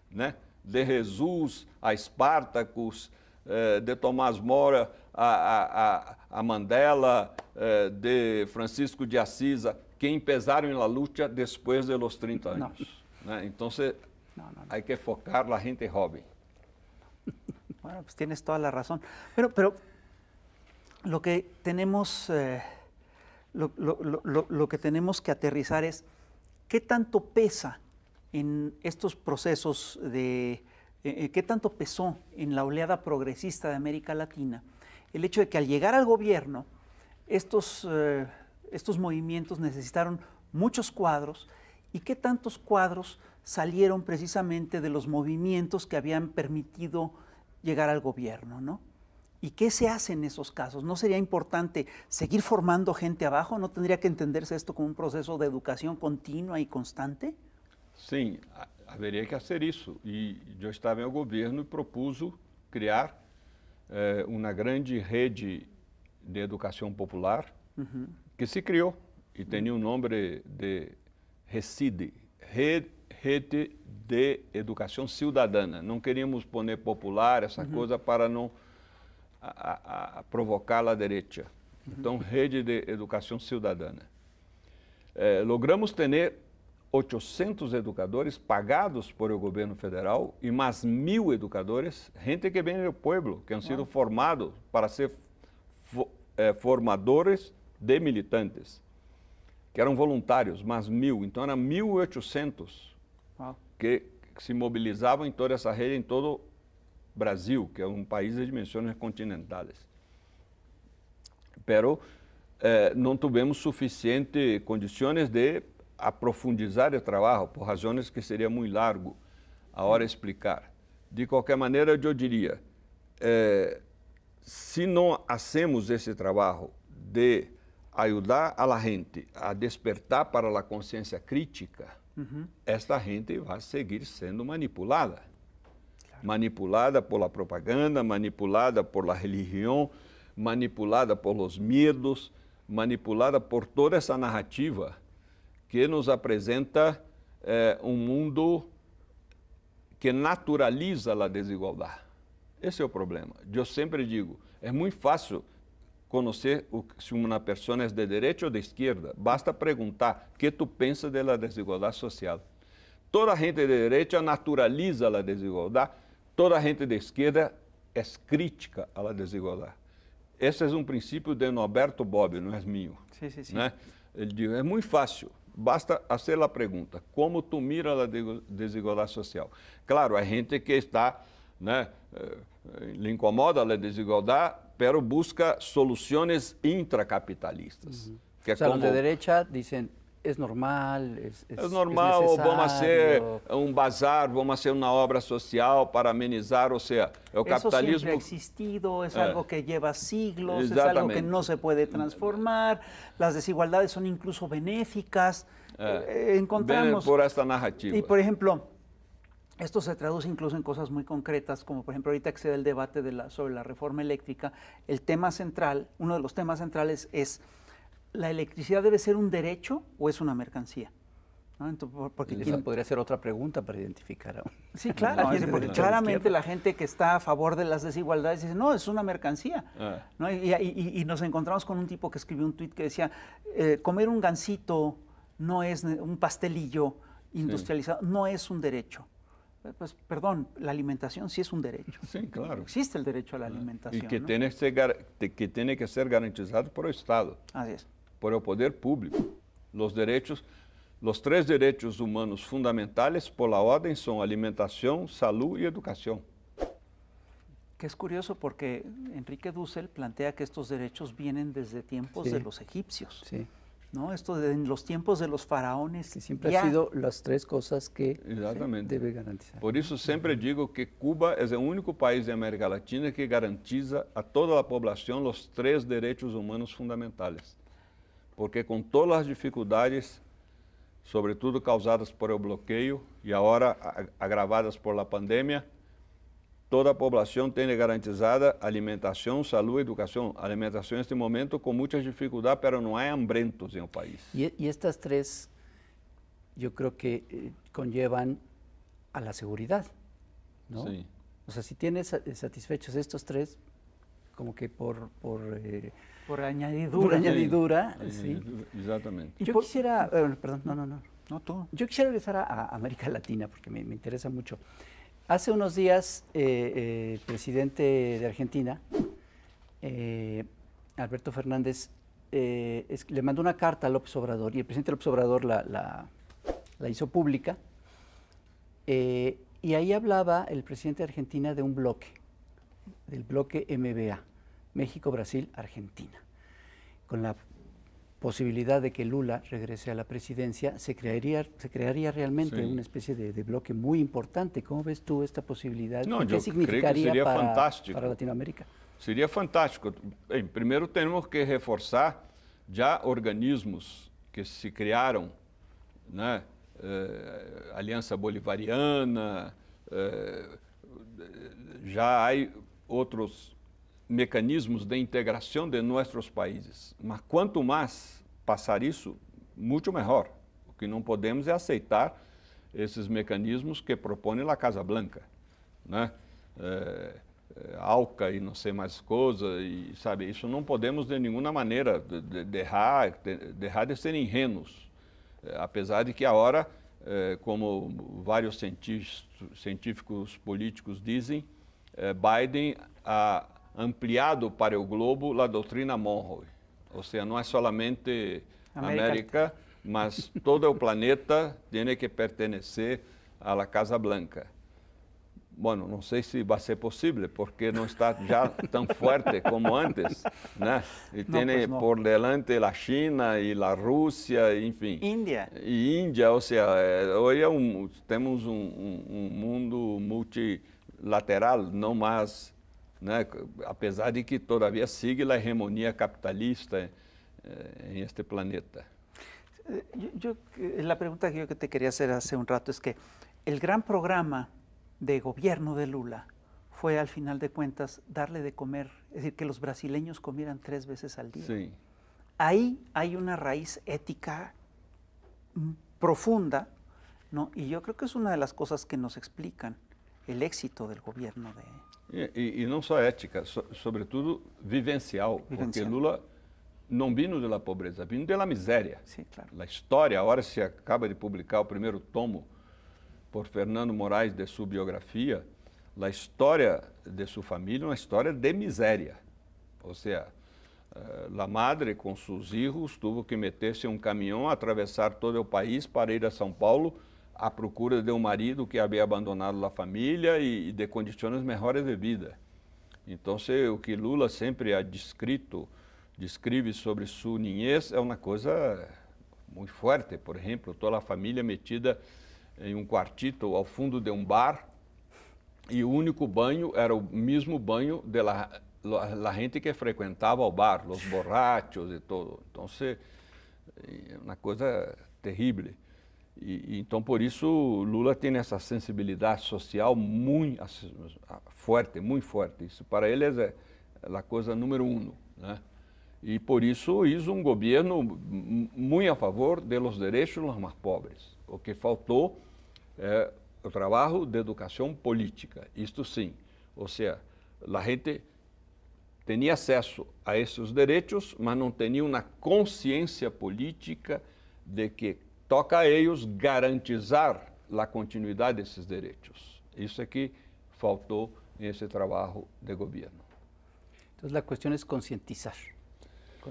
né? de Jesus a Espartacus, eh, de Tomás Mora a, a, a Mandela, eh, de Francisco de Assis, que empezaram na luta depois de los 30 anos. Né? Então, se, que focar la gente jovem. Bueno, pues tienes toda la razón. Pero, pero lo que tenemos, eh, lo, lo, lo, lo, que tenemos que aterrizar es qué tanto pesa en estos procesos de eh, eh, qué tanto pesó en la oleada progresista de América Latina el hecho de que al llegar al gobierno, eh, estos, movimientos necesitaron muchos cuadros y qué tantos cuadros salieron precisamente de los movimientos que habían permitido llegar al gobierno, ¿no? ¿Y qué se hace en esos casos? ¿No sería importante seguir formando gente abajo? ¿No tendría que entenderse esto como un proceso de educación continua y constante? Sim, haveria que ser isso. E eu estava em o governo propus criar eh, uma grande rede de educação popular uhum. que se criou e tem o um nome de RECIDE, Rede, de Educação Cidadana. Não queríamos pôr popular essa uhum. coisa para não a, a, a provocar a direita. Uhum. Então, Rede de Educação Cidadana. Eh, logramos ter 800 educadores pagados por o governo federal e mais mil educadores, gente que vem do povo, que han sido formados para ser fo eh, formadores de militantes, que eram voluntários, mais mil. Então, eram 1.800 que se mobilizavam em toda essa rede, em todo Brasil, que é um país de dimensões continentais. Mas eh, não tivemos suficiente condições de a profundizar o trabalho por razões que seria muito largo a hora explicar. De qualquer maneira, eu diria, eh, se não hacemos esse trabalho de ajudar a la gente a despertar para a consciência crítica, uhum. esta gente vai seguir sendo manipulada. Claro. Manipulada pela propaganda, manipulada pela religião, manipulada pelos medos, manipulada por toda essa narrativa que nos apresenta é, um mundo que naturaliza a desigualdade. Esse é o problema. Eu sempre digo, é muito fácil conhecer se uma pessoa é de direita ou de esquerda. Basta perguntar o que tu pensa da desigualdade social. Toda gente de direita naturaliza a desigualdade, toda gente de esquerda é crítica à desigualdade. Esse é um princípio de Norberto Bobbio, não é meu. Sim, sim, sim. Né? Ele diz, é muito fácil Basta fazer a pergunta, como tu mira a desigualdade social? Claro, a gente que está, né, eh, lhe incomoda a desigualdade, pero busca soluções intracapitalistas. Uh uhum. que é o como... de derecha dizem es normal? Es, es, normal, vamos a hacer un bazar, vamos a hacer una obra social para amenizar, o sea, el capitalismo... Isso ha existido, es eh. algo que lleva siglos, es algo que no se puede transformar, las desigualdades son incluso benéficas. Eh. Eh, encontramos... por esta narrativa. Y por ejemplo, Esto se traduce incluso en cosas muy concretas, como por ejemplo ahorita que se da el debate de la, sobre la reforma eléctrica, el tema central, uno de los temas centrales es ¿la electricidad debe ser un derecho o es una mercancía? porque esa podría ser otra pregunta para identificar Sí, claro, claramente la, gente que está a favor de las desigualdades dice, no, es una mercancía. Ah. Y, nos encontramos con un tipo que escribió un tuit que decía, eh, comer un gansito no es un pastelillo industrializado, no es un derecho. Eh, pues perdón, la alimentación sí es un derecho. Sí, claro. Existe el derecho a la ah. alimentación. Y que, tiene, que ser garantizado por el Estado. Así es por el poder público. Los derechos, los tres derechos humanos fundamentales por la orden son alimentación, salud y e educación. Que es curioso porque Enrique Dussel plantea que estos derechos vienen desde tiempos de los egipcios. Sí. ¿no? Esto de, los tiempos de los faraones. y siempre han ha sido las tres cosas que debe garantizar. Por eso siempre digo que Cuba es el único país de América Latina que garantiza a toda la población los tres derechos humanos fundamentales. porque com todas as dificuldades, sobretudo causadas por o bloqueio e agora agravadas por la pandemia, toda a população tem garantizada alimentação, saúde, educação. Alimentação neste momento com muitas dificuldades, pero não há hambrentos em país. E, e estas três, eu creo que eh, conllevan a la seguridad, ¿no? Sí. O sea, si tienes satisfechos estos tres, como que por, por eh, Por añadidura. añadidura, sí. Exactamente. Yo quisiera, perdón, no, no, no. No, todo. Yo quisiera regresar a, América Latina porque me, interesa mucho. Hace unos días, eh, eh, el presidente de Argentina, eh, Alberto Fernández, le mandó una carta a López Obrador y el presidente López Obrador la, la hizo pública. y ahí hablaba el presidente de Argentina de un bloque, del bloque MBA México, Brasil, Argentina. Con la posibilidad de que Lula regrese a la presidencia, se crearía, se crearía realmente una especie de, bloque muy importante. ¿Cómo ves tú esta posibilidad? ¿Qué significaría creo para, fantástico. para Latinoamérica? Sería fantástico. Primero tenemos que reforzar ya organismos que se crearon. Eh, Alianza Bolivariana, eh, ya hay otros... mecanismos de integração de nossos países. Mas quanto mais passar isso, muito melhor. O que não podemos é aceitar esses mecanismos que propõe a Casa Blanca, né? É, é, alca e não sei mais coisa e sabe isso não podemos de nenhuma maneira derrar de, de, de, de, ser ingênuos, é, apesar de que a hora é, como vários cientistas, científicos políticos dizem, é, Biden a, ampliado para o globo a doutrina Monroe. Ou seja, não é solamente América, América mas todo o planeta tem que pertencer à Casa Blanca. Bom, não sei se vai ser possível, porque não está já tão forte como antes, né? E tem por delante a China e a Rússia, enfim. Índia. E Índia, ou seja, eh, hoje é um, temos um, um, um mundo multilateral, não mais a pesar de que todavía sigue la hegemonía capitalista en eh, em este planeta. Eh, la pregunta que yo te quería hacer hace un rato es que el gran programa de gobierno de Lula fue, al final de cuentas, darle de comer, es decir, que los brasileños comieran tres veces al día. Ahí hay una raíz ética profunda, Y yo creo que es una de las cosas que nos explican el éxito del gobierno de... E, não só ética, sobretudo vivencial, vivencial, porque Lula não vino de la pobreza, vino de la miséria. Sim, sí, claro. La história, agora se acaba de publicar o primeiro tomo por Fernando Moraes de sua biografia, la história de sua família é uma história de miséria. Ou seja, eh, La madre, com seus filhos, teve que meter-se em um caminhão, atravessar todo o país para ir a São Paulo, à procura de um marido que havia abandonado a família e, e de condições melhores de vida. Então, o que Lula sempre ha descrito, descreve sobre sua niñez é uma coisa muito forte. Por exemplo, toda a família é metida em um quartito ao fundo de um bar e o único banho era o mesmo banho da la, gente que frequentava o bar, os borrachos e tudo. Então, é uma coisa terrível. E, então, por isso, Lula tem essa sensibilidade social muito forte, muito forte. Isso para ele é, é a coisa número um. Né? E por isso, isso um governo muito a favor dos direitos dos mais pobres. O que faltou é o trabalho de educação política, isto sim. Ou seja, a gente tinha acesso a esses direitos, mas não tinha uma consciência política de que toca a eles garantizar a continuidade desses direitos. Isso é que faltou nesse trabalho de governo. Então, a questão é conscientizar.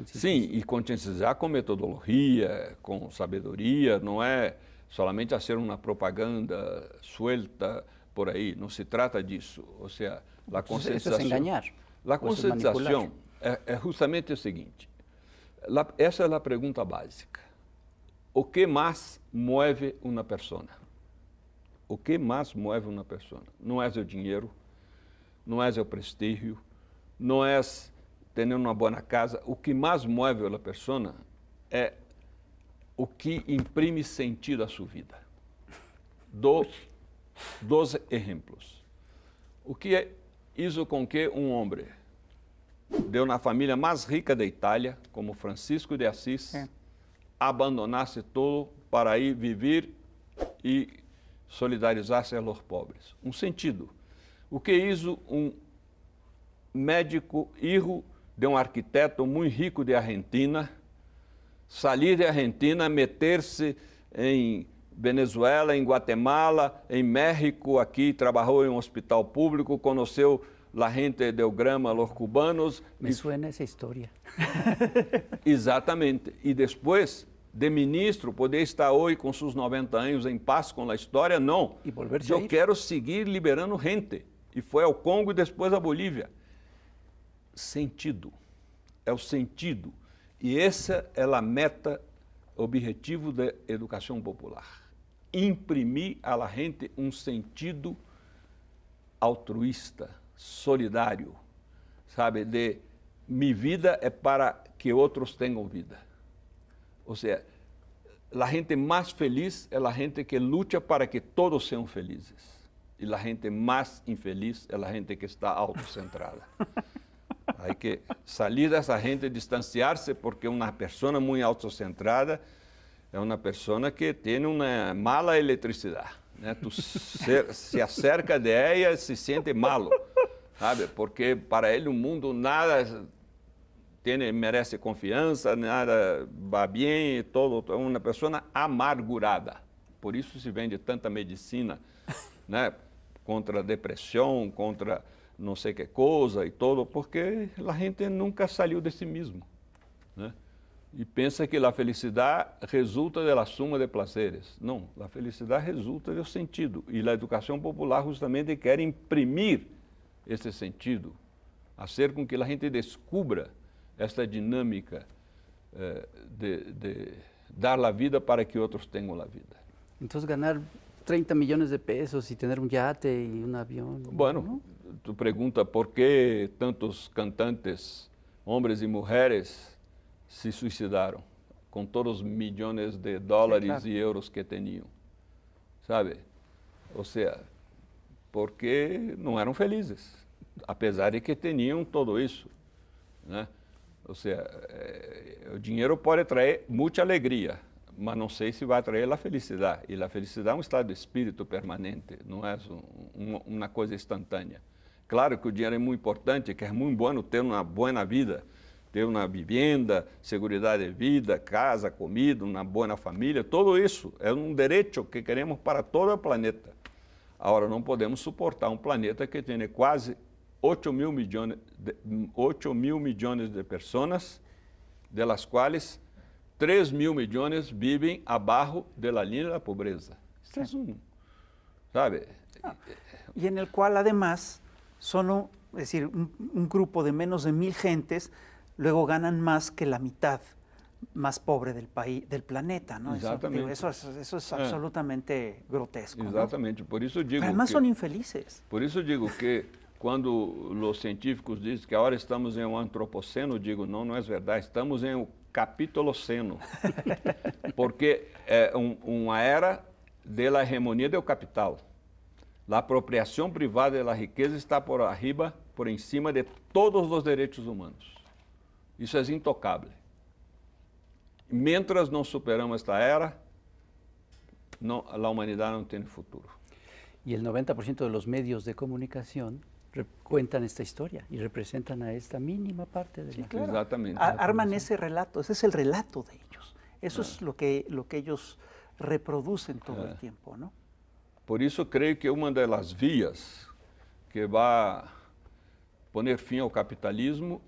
Sim, e conscientizar com metodologia, com sabedoria, não é somente fazer uma propaganda suelta por aí, não se trata disso. Ou seja, a conscientização. Isso é, é enganar. A conscientização é, é, é, justamente o seguinte: essa é a pergunta básica o que mais move uma pessoa? O que mais move uma pessoa? Não é o dinheiro, não é o prestígio, não é ter uma boa casa. O que mais move uma pessoa é o que imprime sentido à sua vida. Do, dois exemplos. O que é isso com que um homem deu na família mais rica da Itália, como Francisco de Assis, é abandonasse tudo para ir viver e solidarizar-se aos pobres. Um sentido. O que isso um médico irro de um arquiteto muito rico de Argentina, sair de Argentina, meter-se em Venezuela, em Guatemala, em México, aqui trabalhou em um hospital público, conheceu la gente del grama, los cubanos. Me e... suena essa história. Exatamente. E depois de ministro, poder estar hoje com seus 90 anos em paz com a história, não. E Eu quero seguir liberando gente. E foi ao Congo e depois à Bolívia. Sentido. É o sentido. E essa é a meta, objetivo da educação popular. Imprimir à la gente um sentido altruísta, solidário, sabe? De minha vida é para que outros tenham vida ou seja, a gente mais feliz é a gente que luta para que todos sejam felizes e a gente mais infeliz é a gente que está autocentrada. Hay que sair dessa gente, distanciar-se, porque uma pessoa muito autocentrada é uma pessoa que tem uma mala eletricidade. Né? Tu se, se acerca de ela e se sente malo, sabe? Porque para ele o mundo nada merece confiança, nada va bien, todo, uma pessoa amargurada. Por isso se vende tanta medicina, né? Contra a depressão, contra não sei que coisa e todo, porque a gente nunca saiu de si mesmo, né? E pensa que a felicidade resulta da suma de placeres. Não, a felicidade resulta do sentido. E a educação popular justamente quer imprimir esse sentido, fazer com que a gente descubra esta dinâmica eh, de, de, dar a vida para que outros tenham a vida. Então ganhar 30 milhões de pesos e ter um yate e um avião. Bueno, tu pergunta por que tantos cantantes, homens e mulheres, se suicidaram com todos os milhões de dólares e claro. euros que tinham, ¿Sabe? Ou seja, porque não eram felizes, apesar de que tinham tudo isso. Né? Ou seja, é, o dinheiro pode trazer muita alegria, mas não sei se vai trazer a felicidade. E a felicidade é um estado de espírito permanente, não é uma coisa instantânea. Claro que o dinheiro é muito importante, que é muito bom ter uma boa vida, ter uma vivienda, segurança de vida, casa, comida, uma boa família, tudo isso é um direito que queremos para todo o planeta. Agora, não podemos suportar um planeta que tem quase 8 mil millones de, mil millones de personas, de las cuales 3 mil millones viven abajo de la línea de la pobreza. Este es un, ¿sabe? Ah, y en el cual además solo, es decir, un, grupo de menos de mil gentes luego ganan más que la mitad más pobre del país, del planeta, ¿no? Exactamente. Eso, eso, es ah. absolutamente grotesco. Exactamente, por eso digo. que... además son infelices. Por eso digo que Quando os científicos dizem que agora estamos em um antropoceno, eu digo, não, não é verdade, estamos em um capitoloceno. Porque é, um, uma era de hegemonia do capital. A apropriação privada da riqueza está por arriba, por em cima de todos os direitos humanos. Isso é intocável. Mientras não superamos esta era, não a humanidade não tem futuro. E o 90% dos meios medios de comunicação cuentan esta historia y representan a esta mínima parte de la arman ese relato, ese es el relato de ellos. Eso es lo que, lo que ellos reproducen todo el tiempo, ¿no? Por eso creo que una de las vías que a poner fin al capitalismo,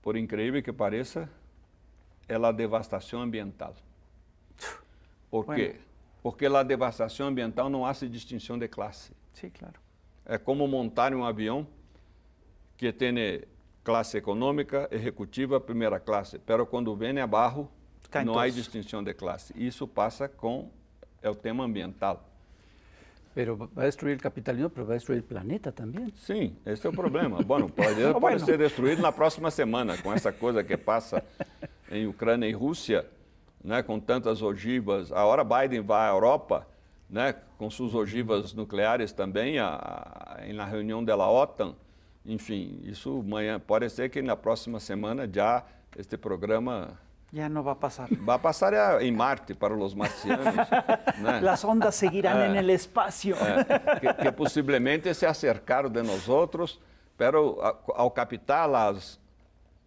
por increíble que parezca, es la devastación ambiental. Por qué? Porque la devastación ambiental no hace distinción de clase. sí, claro. é como montar um avião que tem eh, classe econômica, executiva, primeira classe. Mas quando vem é barro, não há distinção de classe. Isso passa com é o tema ambiental. Pero vai destruir o capitalismo, pero vai destruir o planeta também? Sim, esse é o problema. bueno, ah, pode, bueno. ser destruído na próxima semana, com essa coisa que passa em Ucrânia e Rússia, né, com tantas ogivas. hora Biden vai à Europa né, com suas ogivas nucleares também, a, a, na reunião da OTAN. Enfim, isso amanhã, pode ser que na próxima semana já este programa já não vai passar. Vai passar é, em Marte para os marcianos. né? As ondas seguirão é, no espaço. É, que, que possivelmente se acercaram de nós outros, ao captar as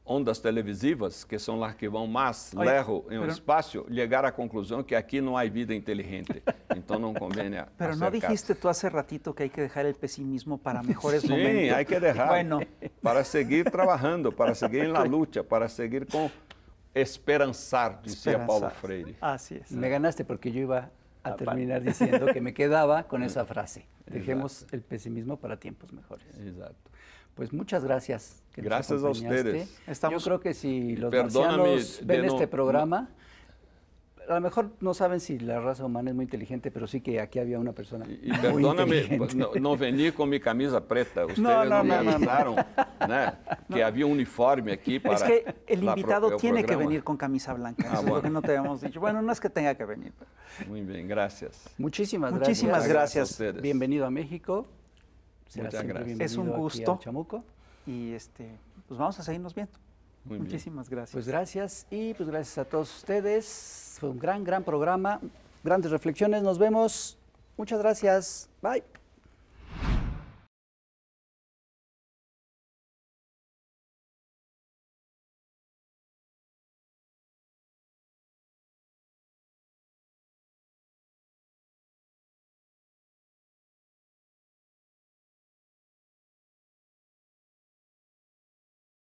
ondas televisivas, que son las que van más lejos en em um espaço, chegar à conclusión que aquí no hay vida inteligente. Entonces no conviene Pero no dijiste tú hace ratito que hay que dejar el pesimismo para mejores momentos. hay que dejarlo. Bueno. Para seguir trabajando, para seguir en la lucha, para seguir con esperanzar, dizia Paulo Freire. Así es. Me ganaste porque yo iba a terminar diciendo que me quedaba con esa frase. Dejemos el pesimismo para tiempos mejores. Exacto. Pues muchas gracias. gracias a ustedes. Estamos, Yo creo que si los marcianos ven este programa, a lo mejor no saben si la raza humana es muy inteligente, pero sí que aquí había una persona. Y, perdóname, pues, no, venir vení con mi camisa preta. Ustedes no, me avisaron que había uniforme aquí para. Es que el invitado tiene que venir con camisa blanca. Ah, que no te habíamos dicho. Bueno, no es que tenga que venir. Muy bien, gracias. Muchísimas, gracias. Muchísimas gracias. gracias a Bienvenido a México. Es un gusto. Chamuco. Y este, pues vamos a seguirnos viendo. Muchísimas gracias. Pues gracias y pues gracias a todos ustedes. Fue un gran, gran programa. Grandes reflexiones. Nos vemos. Muchas gracias. Bye.